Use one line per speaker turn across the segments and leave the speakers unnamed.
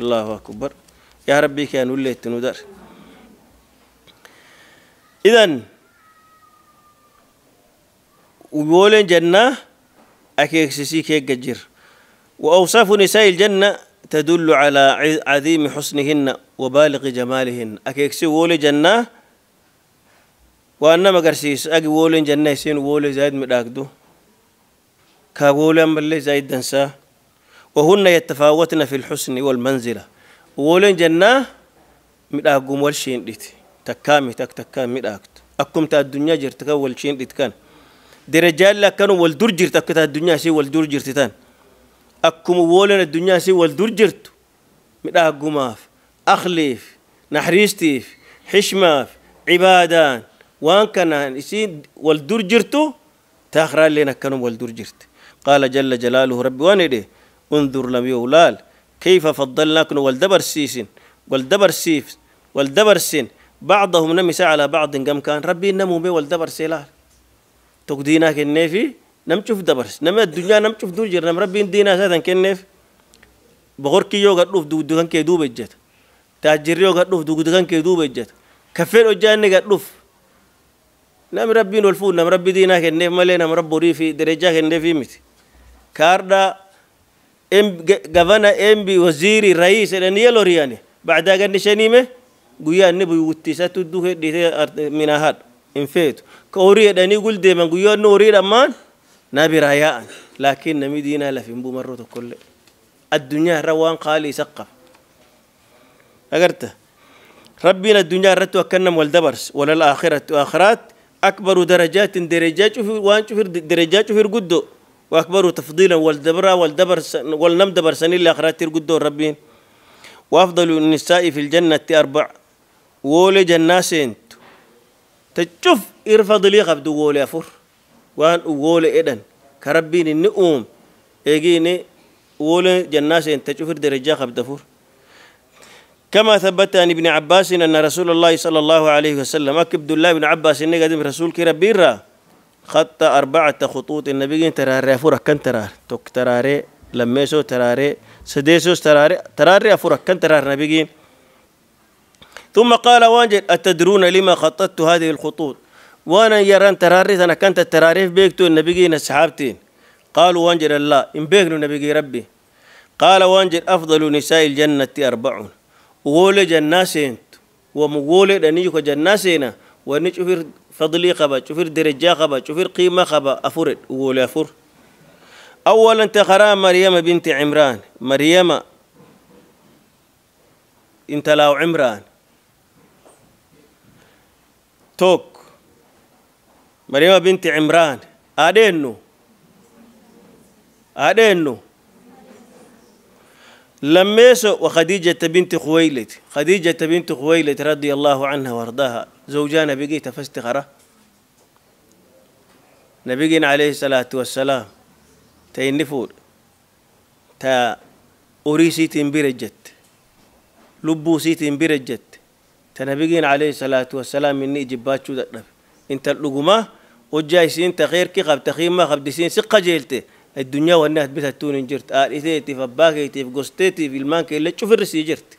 الله أكبر يا ربي كان وليت ندر إذن ويولين جنة أكيكسسي كيك جير وأوصاف نساء الجنة تدل على عظيم حسنهن وبالغ جمالهن أكيكسي وولي جنة وأنما قرسيس أجي وولين جنة سين وولي زايد مداكدو كاولي أمبالي زايد دنساه وهن يتفاوتن في الحسن والمنزلة ولن جنة مداقم والشين ديت تكامي تك تكام مداقت أكم تا الدنيا جرتك والشين ديت كان درجال لكن والدر جرت أكتا الدنيا سي والدر جرت تان أكم ولن الدنيا سي والدر جرت مداقماف أخليف نحريستيف حشماف عبادان وان كان يسين والدر جرتو تاخرا لنا كانوا والدر جرت قال جل جلاله ربي وان انظر لم يولال كيف فضلناكم والدبر سيسن والدبر سيف والدبر سن بعضهم نمس على بعض كم كان ربي نمو بي والدبر سيلال تقدينا كنيفي نم تشوف دبر نم الدنيا نم تشوف دوجر نم ربي دينا هذا كنيف بغور كيو قد دوف دو دكان كي دو بجت تاجر يوغا دوف دو دكان كي دو بجت كفيل وجاني قد دوف نم ربي نولفو نم ربي دينا كنيف مالي نم ربي ريفي درجة كنيفي مت كاردا gavana embi waziri rais edan yeloriyani bacdaga nishanime guyyaanni buy wuttisatu duhe dhite minahad infeetu ka horii edhanii guldeeman guyyaanni horii dhammaan nabiraaya'an laakiin nami diinaa lafin buu marro tokkolle addunyaa irra waan qaalii isa qaba agarta rabbiin addunyaa irratti akkan nam wal dabars walal aakhiratu aakhiraat akbaru darajaatin derejaa cufir waan cufir derejaa cufir guddoo وأكبر تفضيلا والدبر والدبر والنم دبر سنين لآخرات ترقدوا ربين وأفضل النساء في الجنة أربع ولي جناسين تشوف إرفض لي قبض ولي أفر وأن ولي إدن كربين النؤم يجيني ولي جناسين تشوف درجة قبض أفر كما ثبت عن ابن عباس أن رسول الله صلى الله عليه وسلم أكبد الله بن عباس ان قدم رسول كربين خط أربعة خطوط النبي ترى أفورك كان ترار توك تراري لميسو تراري سديسوس تراري ترى أفورك كان ترار نبي ثم قال وانجد أتدرون لما خططت هذه الخطوط وانا يران تراري أنا كنت ترى التراريف بيكتو النبي الصحابتين قالوا وانجد الله إن بيكنوا نبي ربي قال وانجد أفضل نساء الجنة أربعون وولد الناس ومولد أنيك جناسينا ونشوف فضلي خبا شوفير درجة خبا شوفير قيمة خبا أفرد ولا أفر أولا تخرى مريم بنت عمران مريم انت لو عمران توك مريم بنت عمران أدينو أدينو لميسو وخديجة بنت خويلد خديجة بنت خويلد رضي الله عنها وارضاها زوجان بقيت فاستخرة نبينا عليه الصلاة والسلام تينفور تا أوريسي تنبرجت لبوسي تنبرجت تنبينا عليه الصلاة والسلام مني جباتشو دقنف انت اللقمة وجايسين تخير كي خب تخيم ما خب دسين سقة جيلته الدنيا والناس بيتها تون جرت آلتي آه، فباكي تيف قستيتي في المان كي لتشوف الرسي جرت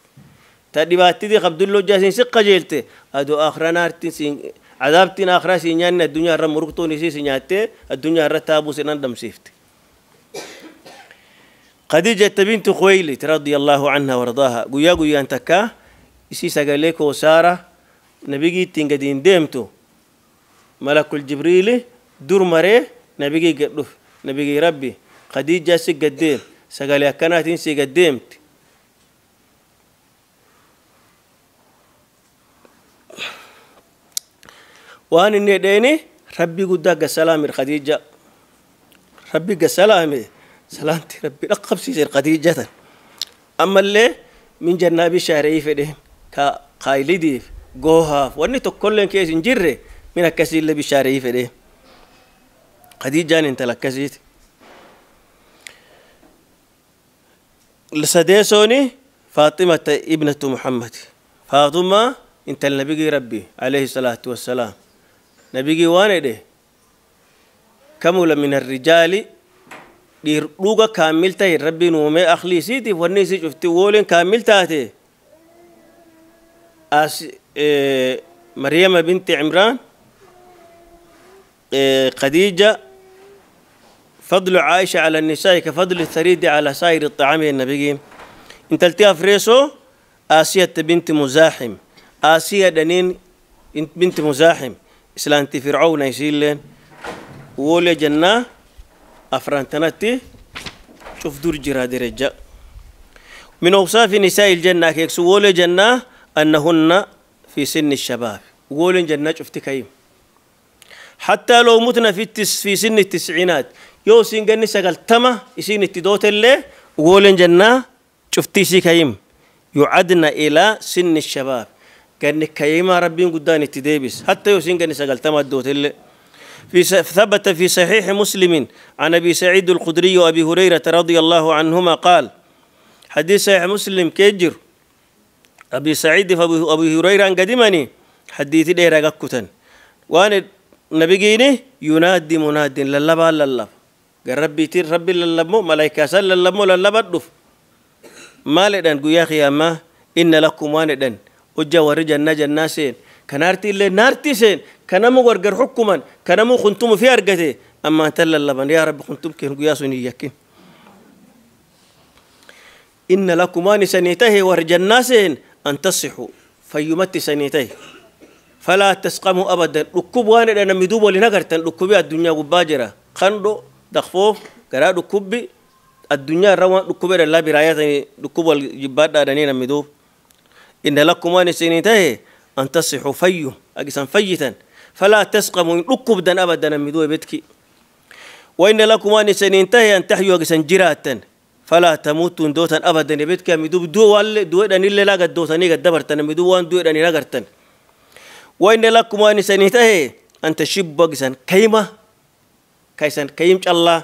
تدباتي دي عبد الله جاسين سقة جيلتي أدو آخر نارتين سين عذابتين آخر سينيان الدنيا رم مرقتوني سي سينياتي الدنيا رتابو سنان دم سيفتي خديجة بنت خويلد رضي الله عنها وارضاها قويا قويا انتكا إسي سقاليكو سارة نبيجي تنقدين ديمتو ملك الجبريل دور مريه نبيجي قدوه nabigii rabbi khadiijaa si gaddeem sagalee akkanaatiin siga gaddeemte waan inni jedheeni rabbii guddaa gasalaamir khadiija rabbi gasalaame salaantii rabbi dhaqqabsiiseer khadiijatan ammallee min jannaabii shaareeyii fedheen kaayidiif goohaaf wanni tokkolleen keessa hin jirre min akkasiillee bishaareeyii fedheen خديجان انت لكسيتي لسديسوني فاطمة ابنة محمد فاطمة انت النبي ربي عليه الصلاة والسلام نبي وانده كمل من الرجال dhiirdhuga kaamiltahi rabbiin uumee akliisiitiif wanni isii cufti wooliin kaamil taate as maryama binti cimraan khadiija فضل عائشة على النساء كفضل الثريد على سائر الطعام النبي انت التيا فريسو آسية بنت مزاحم آسية دنين بنت مزاحم إسلانتي فرعون لين ولي جنة أفرانتناتي شوف دور جراد رجا من أوصاف نساء الجنة كيكس ولي جنة أنهن في سن الشباب ولي جنة شفت كيم حتى لو متنا في, التس في سن التسعينات yoo isiin ganni sagaltama isiin itti doote illee woolen jennaa cuftii isii kayim yucadna ilaa sinni shabaab ganni kayimaa rabbiin guddaan itti deebis hatta yoo isiin ganni sagaltama doote illee في ثبت في صحيح مسلم عن ابي سعيد الخدري وابي هريره رضي الله عنهما قال حديث صحيح مسلم كيجر ابي سعيد فابي هريره قدمني حديث ديرا كتن وانا نبي جيني ينادي مناد للبا للب garrabbiitiin rabbi lallabmu malaaykaasan lallabmu lallabadhuf maal edhan guyyaa qiyaamaa inna lakkum waan edhan hojja warri jannaa jannaa seen kanaarti illee naarti seen kanamu gargar hukkuman kanamu kuntumu fi argate amma antan lallaban yaa rabbi kuntum keen guyyaa sun hin yakkin inna lakum waan isanii tahe warri jannaa seen an tasixu fayyumatti isanii tahe فلا تسقموا ابدا ركب وانا انا مدوب ولنغرتن ركبي الدنيا غباجره خندو دخفوف قرا دكوب الدنيا روان دكوبر الله برايات دكوب يعني الجبات دانين مدوب إن لكم أن سنتهي أن تصحوا فيه أجسا فيتا فلا تسقموا دكوب دان أبدا مدوب بتكي وإن لكم أن سننتهي أن تحيوا أجسا جراتا فلا تموتون دوتا أبدا بتكي مدوب دو وال دو أن إلا لا قد دوتا نيجا دبرتا مدوب وان دو أن لا وإن لكم أن سننتهي أن تشبوا أجسا كيمة كيسن كيم الله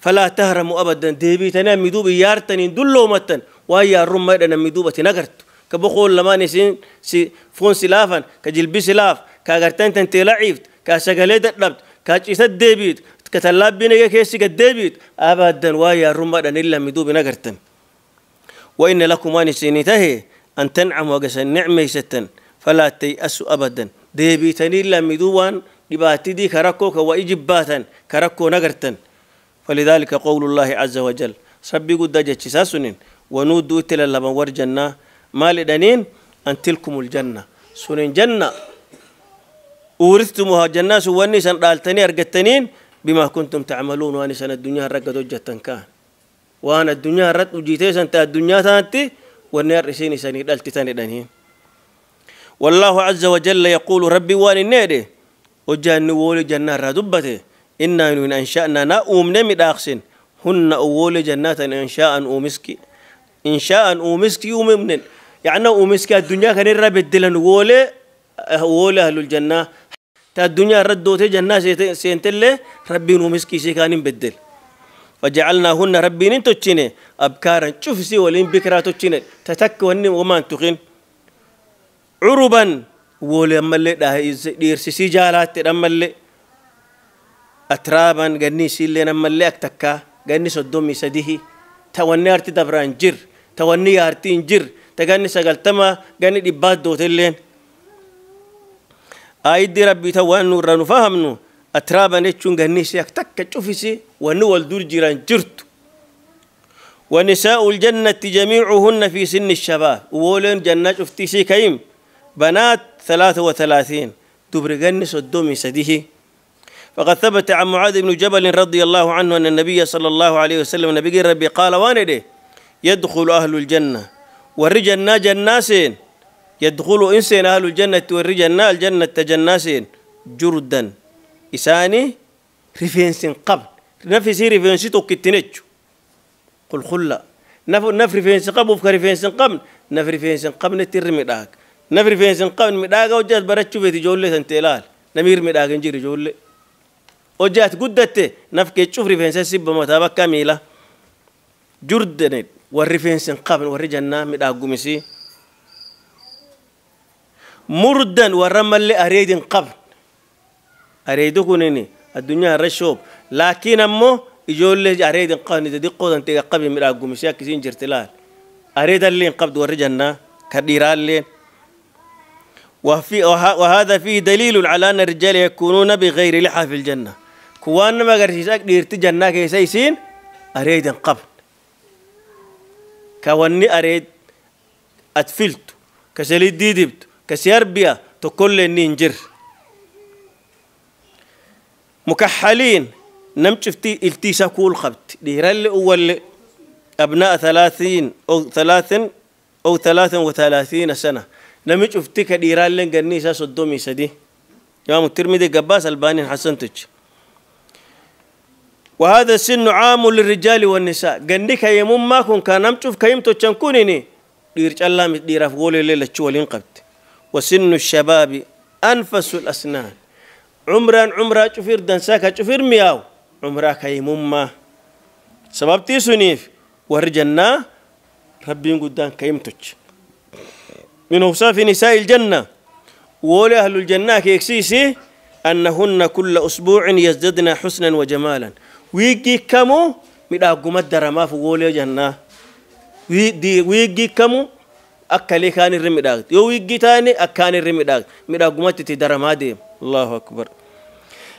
فلا تهرموا أبدا ديبي تنا مدوب يارتني دلو متن ويا رم ميدنا مدوبة نقرت كبقول لما نسين سي فون سلافا كجلبي سلاف كاغرتن تنتي لعيفت كاسقليت الربط كاجيسات ديبيت كتلاب بينك كيسي قديبيت أبدا ويا رم ميدنا إلا مدوب نقرتن وإن لكم أن سينته أن تنعم وقسن نعمي ستن فلا تيأسوا أبدا ديبيتني إلا مدوان dhibaatidii ka rakkoo ka waa i jibbaatan ka rakkoo nagartan falidaalika qowlu llaahi caza wajal rabbii guddaa jechisaa sunin wanuudduu itti lallaban war jannaa maal idhaniin an tilkum ljanna sunin janna uurittumuha jannaa sun wanni isan dhaaltanii argattaniin bimaa kuntum tacmaluun waan isan addunyaa raggad hojjattan kaan waan addunyaa irrat ujiite isan ta addunyaa taantti wanni har isiin isanii dhaltitan idhaniin والله عز وجل يقول ربي وان النادي وجاني وولي جنة ردبته إنا إن أنشأنا نأوم نمي داخسن هن أولي جنات إنشاء أومسكي إنشاء أومسكي وممن يعني أومسكي الدنيا كان ربد دلن وولي أولي أه، أهل الجنة تا الدنيا ردوت جنة سينتل ربي أومسكي سيكان بدل فجعلناهن ربي نتوشيني أبكارا شوف سي ولين بكرا توشيني تتك وما تقين عربا وولي أمالي ده دير سيسي جالات أمالي أترابا غني سيلين أمالي أكتكا غني صدومي سديه تواني أرتي دبران جير تواني أرتي جير تغني سغلتما غني دبات دوتلين آيدي ربي توان نورانو فهمنو أترابا نتشون غني سي أكتكا شوفيسي وانو والدور جيران جرتو ونساء الجنة جميعهن في سن الشباب وولن جنة شفتي سي كيم بنات ثلاثة وثلاثين جنس الدم سديه فقد ثبت عن معاذ بن جبل رضي الله عنه أن النبي صلى الله عليه وسلم نبي ربي قال وانده يدخل أهل الجنة والرجنا جناسين يدخل إنسان أهل الجنة والرجنا الجنة جناسين جردا إساني رفينسين قبل نفسي رفينسي توكتنج قل خلا نف نفري فين قبل وفكري قبل سقم نفري فين نترمي داك naf rifeensin qabn midhaaga hojjaas barachuu feet ijoollee san teelaal namni hirmidhaaga hin jiru ijoollee hojjaas guddatte naf keecuuf rifeensa sibba mataa bakka miila jurdanet warri rifeensin qabn warri jannaa midhaagumisi murdan warra mallee areedin qabn areedu kunini addunyaa irra shoob laakiin ammoo ijoollee areedin qabni xixiqqoo tan teega qabin midhaagumisi akkisiin jirti laal areedallee hin qabdu warri jannaa ka dhiiraalleen وفي وهذا فيه دليل على أن الرجال يكونون بغير لحى في الجنة كوان ما قرشيس أقدر تجنة كيسيسين أريد قبل كواني أريد أتفلت كسلي ديدبت كسيربيا تكل النينجر مكحلين نمشفتي شفتي التيسا كول خبت ديرال أول أبناء ثلاثين أو ثلاثين أو ثلاث وثلاثين سنة nami cufti ka dhiiraalleen ganni isaa soddomii sadi imaamu tirmidi gabbaas albaaniin hassantuchi وهذا سن عام للرجال والنساء جنك يمم ما كن كان نمشوف كيم تشنكونني دير الله دير فقول ليلة شو قبت وسن الشباب أنفس الأسنان عمرا عمرا شوفير دنساك شوفير مياو عمرا كيمم ما سبب تيسونيف ورجنا ربي قدام كيم تش من أوصاف نساء الجنة وولي أهل الجنة كيكسيسي أنهن كل أسبوع يزددن حسنا وجمالا ويجي كمو من أقوم الدرما في وولي جنة ويجي كمو أكلي كان الرمي داغت يو ويجي تاني أكاني الرمي داغت من أقوم الدرما ديم الله أكبر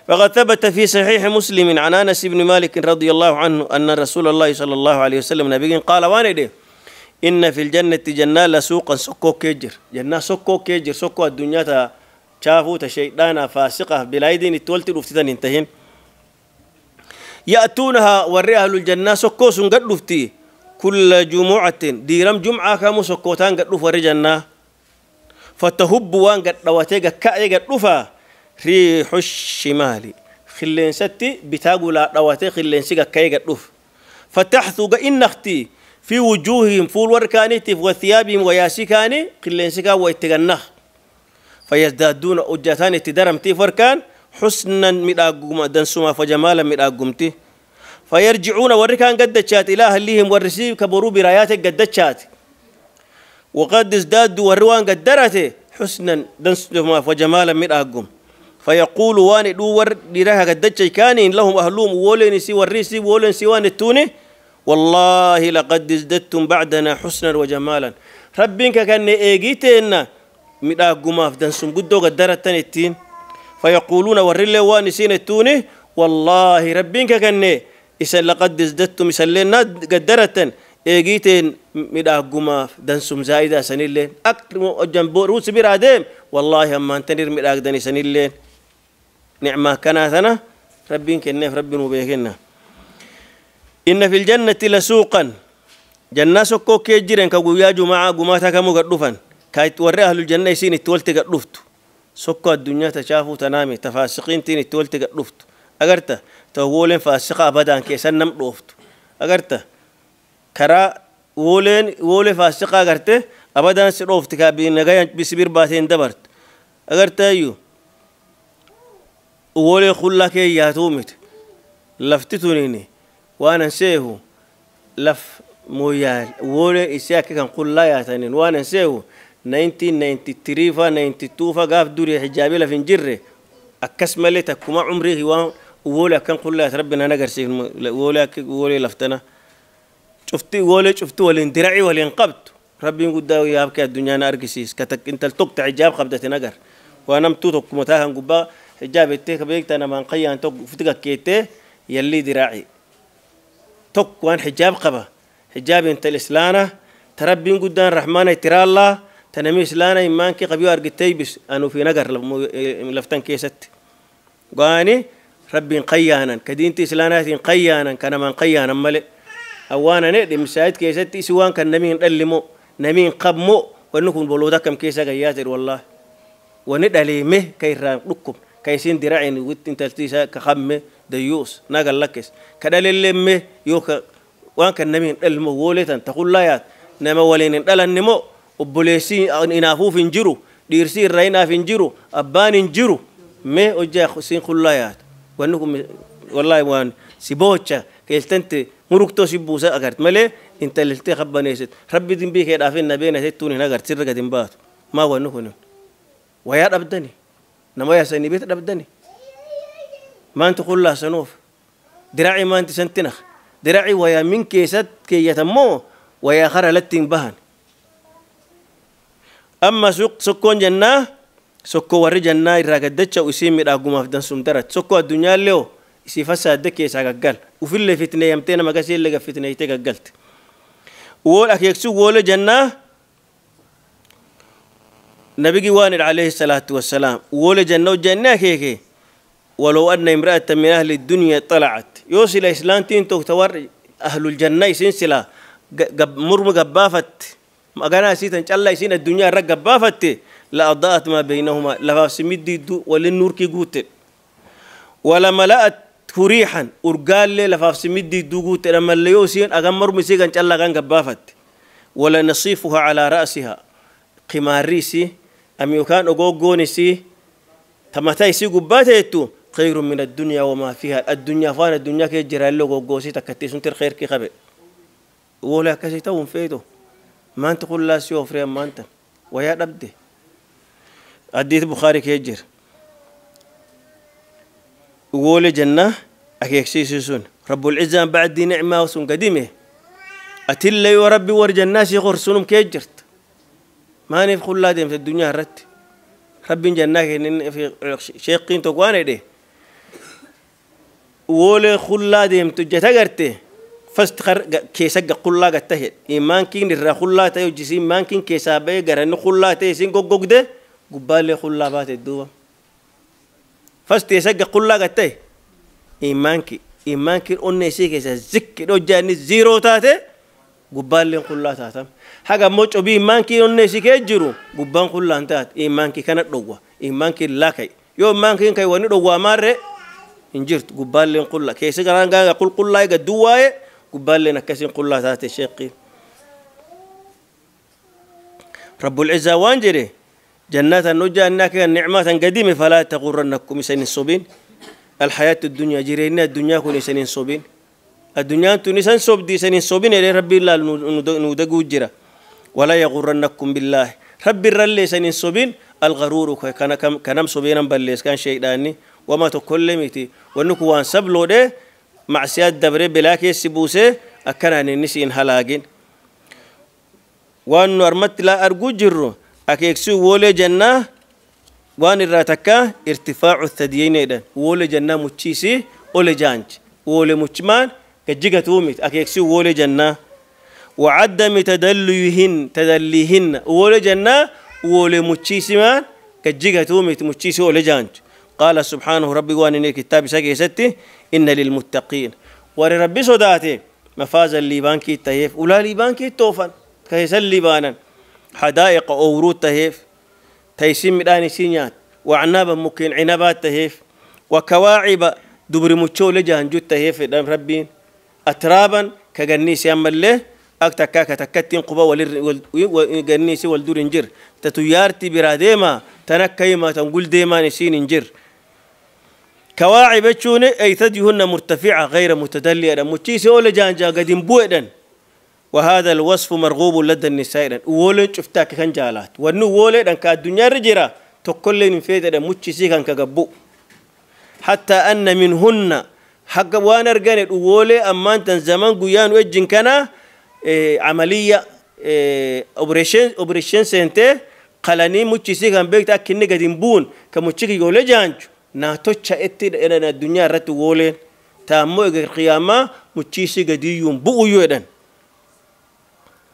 فقد ثبت في صحيح مسلم عن أنس بن مالك رضي الله عنه أن رسول الله صلى الله عليه وسلم نبي قال وانا ديه إن في الجنة جنة لسوقا سكو كيجر جنة سكو كيجر سكو الدنيا تا شافو تشيطانا فاسقة بلايدين التولت الوفتتان انتهين يأتونها وري أهل الجنة سكو سنقد لفتي كل جمعة ديرم جمعة كامو سكوتان قد لف وري جنة فتهب وان قد رواتيق كأي قد لفا ريح الشمال خلين ستي بتاقو لا رواتيق خلين سيقا كأي قد لف فتحثو إن اختي في وجوههم فول وركانيتف وثيابهم وياسكاني قلنسكا ويتغنى فيزدادون أجتان تدرمتي فركان حسنا مداغوما دنسوما فجمالا مداغومتي فيرجعون وركان قدتشات إلى أهلهم والرسيب كبروا برايات قدتشات وقد ازدادوا وروان قدرته حسنا دنسوما فجمالا مداغوم فيقول وان دور ديرها قدتش كان لهم أهلهم ولين سي والرسيب ولين سي وان التوني والله لقد ازددتم بعدنا حسنا وجمالا ربك كان ايجيتنا مداغماف دنسم قدو غدو التين فيقولون ورل وانسين التوني والله ربك كان اس لقد ازددتم إسا لنا قدرتن ايجيتن مداغماف دنسم زايدا سنيل اكرم جنبو روس برادم والله تنير انتنير مداغدني سنيل نعمه كنا ثنا ربك كنف ربنا وبيكنا inna fil jannati lasuuqan jannaa sokkoo kee jiran ka guyyaa jumaaa gumaataa kamuu gad dhufan ka warri ahlul janna isiin itti walti gad dhuftu sokko addunyaa ta shaafuu tanaame ta faasiqiintiin itti walti gad dhuftu agarta ta wooleen faasiqa abadaan keessan nam dhooftu agarta karaa wooleen woolee faasiqa agarte abadaan si dhoofti kaa nagayan bisibir baateen dabartu agartaayyuu woolee qullaa kee yaatuu miti lafti tuniini وانا سيه لف مويال ولا إسياك كان قول لا ياتنين وانا سيه 1993 فا 92 فا قاف دوري حجابي لفين جره أكسملي تكما عمري هو ولا كان قول لا ربنا نقر سيه ولا ولا لفتنا شفتي ولا شفتي ولا اندرعي ولا انقبت ربي يا يابك الدنيا ناركسيس كتك انت التوك تعجاب قبضه نجر وانا متوتك متاهن قبا حجاب التيك بيك انا من قيان توك فتقك كيتي يلي دراعي tokko waan xijaab qaba xijaabiin tal islaana ta rabbiin guddaan raxmaana tiraallaa ta nami islaana imaankii qabyoo argitee bis anuu fi nagar laftan keessatti waani rabbiin qayyaanan ka diinti islaanaatiin qayyaanan ka namaan qayyaanan male awwaana nedhe misaayid keessatti isi waan kan namiin dhallimo namiin qabmo wanni kun boloota kam keessa gayyaa jedhu wallaahi wani dhaleeme ka irraan dhukkum ka isin diracin wittin taltiisaa ka qamme ديوس ناقل لكس كدا للمه يوكا وان كان نمين المو ولتن تقول لا يات نما ولين دل النمو وبوليسي ان انافو فنجرو ديرسي رينا فنجرو ابان انجرو مه وجا خسين خلايات وانكم والله وان سيبوتشا كيلتنت مرقتو سيبوسا اغرت ملي انت للتي خبنيست ربي دين بيك دافين بينا ستوني نغرت سرغدين بات ما ونكون ويا دبدني نما يا سني بيت دبدني ما أنت كلها سنوف دراعي ما أنت سنتنخ دراعي ويا من كيست كي يتمو ويا خرى لتن بهن أما سوق سكون جنة سكو وري جنة راقدتش وسيم راقوما في دنسوم درت سكو الدنيا اللي سي فساد دكي ساققل وفي اللي فتنة يمتين ما قاسي اللي فتنة يتققلت وول أكيكسو وول جنة نبيجي وانر عليه الصلاة والسلام وول جنة وجنة كيكي ولو أن امرأة من أهل الدنيا طلعت يوصل إسلانتين تختور أهل الجنة سنسلا مرم قبافت أغانا سيتن الله سين الدنيا رق قبافت لأضاءت ما بينهما لفاسمد دو وللنور كي قوت ولا ملأت ريحا أرقال لي لفاسمد دو قوت لما اللي يوسين أغان مرم سيغن الله غان قبافت ولا نصيفها على رأسها قمار ريسي أم يكان أغوغونسي تمتاي سي قباتيتو خير من الدنيا وما فيها الدنيا فان الدنيا كي جرى له غوسي تكتي سنتر خير كي خبي ولا كسي تون فيتو ما انت قول لا سيو فريم ما انت ويا دبدي اديت بخاري كي جر وول جنة أكيكسي سيسون رب العزة بعد دي نعمة وسون قديمة أتلا يا ربي ورج الناس يغر سنم كيجرت ما نفخ الله في الدنيا رت ربي جناك في شيقين تقوانا دي woolee qullaa deemtu jata garte fast keessa qullaa gatta hedhe jisi kiin irraa qullaa ta'e hojjisiin imaan kiin keessaa ba'ee garanni qullaa ta'e isiin goggogde gubbaallee qullaa baate duuba fast keessa qullaa gatta imaan ki imaan kiin onnee isii keessa zikki hojjaanni ziiroo taate gubbaallee qullaa taatam haga immoo cobii imaan kiin onnee isii kee jiru gubbaan qullaa hin taate imaan kii kana dhowwa imaan kiin laakai yoo imaan kiin kai wani dhowwaa maarree injirt gubbaalleen qulla keessa garaan gaaga qulqullaa eega duwwaaye gubbaalleen akkasiin qullaa taate sheeqii rabbulcizaa waan jedhe jannatan nujaannaaka nicmaatan gadime falaa taqurannakum isan hin sobin alxayaatu dunyaa jireenni addunyaa kun isan hin sobin addunyaan tun isan sobdi isan hin sobin jedhe rabbiin laal nuu daguu jira walaa yaqurannakum billaahi rabbi irrallee isan hin sobin algaruuru kanam sobenan ballees kan sheeydaanni وما تكلمتي ونكو وان سبلو ده معسيات دبري بلاكي سبوسي أكنا ننسي إن هلاقين وان أرمت لا أرجو جرو أكيكسو ولي جنة وان الراتكا ارتفاع الثديين ده ولي جنة متشيسي ولي جانج ولي متشمان كجيكا توميت أكيكسو ولي جنة وعدم تدليهن تدليهن ولي جنة ولي متشيسي مان كجيكا توميت متشيسي ولي جانج قال سبحانه ربي وان كتاب ستي إن للمتقين ورب سوداتي مفاز الليبان كي تهيف ولا ليبان كي توفن كيس الليبانا حدائق أورود تهيف تيسين مداني سينيات وعنابا ممكن عنابات تهيف وكواعب دبر مچو لجان جو تهيف ربي أترابا كغنيس يعمل له أكتكا كتكتين قبا وغنيس ولدور انجر تتيارتي براديما تنكيما تنقول ديما نسين انجر كواعب تشوني أيتدهن مرتفعة غير متدلية متشيسي ولا جانجا قديم بوئدن وهذا الوصف مرغوب لدى النساء ولن شفتاك كان جالات ونو ولد أنك الدنيا رجرا تقول فيت أن متشيسي كان كقبو حتى أن منهن حق وانا رجعت ولد أما أنت زمان قيان وجن كنا إيه عملية إيه أوبريشن أوبريشن سنتي قلني متشيسي كان بيت أكني قديم بون كمتشيكي ولا جانجو naatocha itti dheedhan addunyaa irratti wooleen taammoo egar qiyaamaa muchiisii gadiyyuun bu'uyyoo jedhan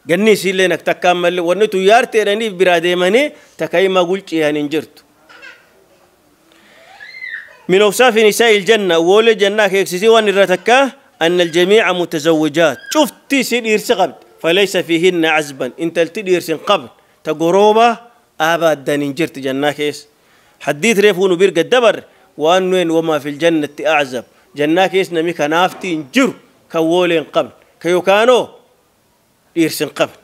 ganni isiillee nak takkaan malle wanni tuyyaarti jedhaniif biraa deemanii takka himaa gulci'an hin jirtu من أوصاف نساء الجنة أول جنة كيكسيسي وان الرتكة أن الجميع متزوجات شفتي سيد إرسي قبل فليس فيهن عزبا إن تلتد إرسي قبل تقروبة آبا الدنين جرت جنة كيس حديت ريفون وبرق الدبر وان وين وما في الجنة أعزب جناك ميكا نافتي انجر كوولين قبل كيوكانو يرسن قبل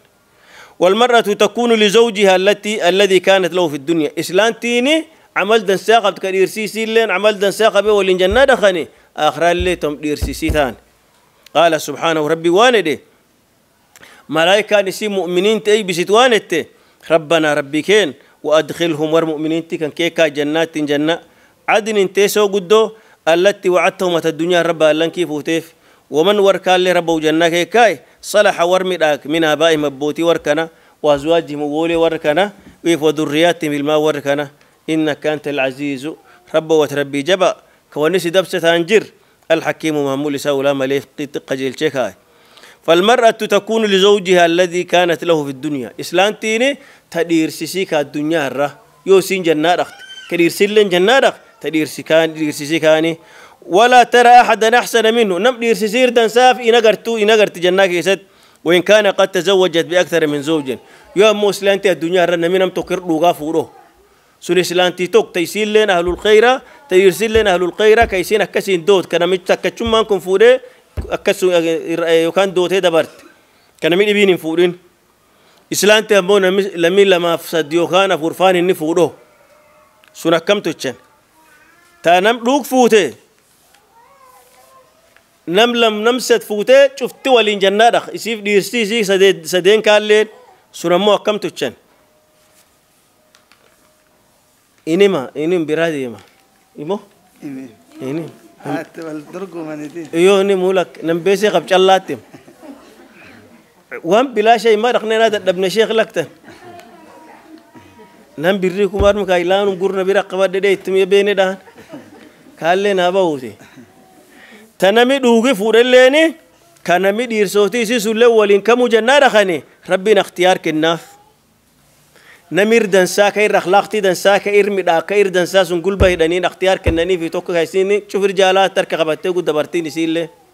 والمرأة تكون لزوجها التي الذي كانت له في الدنيا إسلانتيني عمل دن ساقة كدير سي لين عمل دن ساقة بي ولين جنة دخني آخر اللي تم دير سي ثان قال سبحانه ربي واندي ملايكة نسي مؤمنين تأي بسيت واندي ربنا ربي كين وأدخلهم والمؤمنين تكن كيكا جنات جنة عدن تيسو قدو التي وعدتهم الدنيا ربا لن كيف وتيف ومن وركال ربو جنة كيكاي صلح ورمداك من آبائهم أبوتي وركنا وأزواجهم وولي وركنا ويف وذرياتهم الماء وركنا إنك أنت العزيز رب وتربي جبا كونس دبسة أنجر الحكيم مهمول سولا مليف قجل شكاي فالمرأة تكون لزوجها الذي كانت له في الدنيا إسلام تيني تديرسيسي كالدنيا الرا يوسين جنة رخت كديرسيلن جنة رخت تديرسي كان ديرسيسي كاني ولا ترى أحدا أحسن منه نم ديرسيسير دنساف إنغرتو إنغرت جنة كيسد وإن كان قد تزوجت بأكثر من زوج يا موسلانتي الدنيا رنا منم تقر لغافوره سلسلانتي توك تيسيل لنا أهل الخير تيرسل لنا أهل الخير كيسين أكسين دوت كان متكتشم مانكم فوره أكسو يكان دوت هيدا برت كان من إبين فورين islanti ammoo lamii lamaaf sadii yookaan afurfaan inni fuudho sun akkamtu ichan taa nam dhuug fuute nam lam nam sad fuutee cufti waliin jannaa dhaq isiif dhiirsti isii sadeen kaalleen sun ammoo akkamtu ichan inima inim biraa deema imo inim iyo ni mulak nam beesee qab callaattema وان بلا شيء ما رقنا نادى ابن شيخ لكتن نم بريكم أرم كايلانم قرنا برقبة دي تمي بيني دان كالين هباوتي تنمي دوغي فورليني كنمي دير صوتي سيسو الأولين كمو جنة رخني ربنا اختيار كناف نمير دنسا كير أخلاقتي دنسا كير مدا كير دنسا سنقول به دنين اختيار كنني في توك هايسيني شوف رجالات ترك غبتة قد برتيني سيله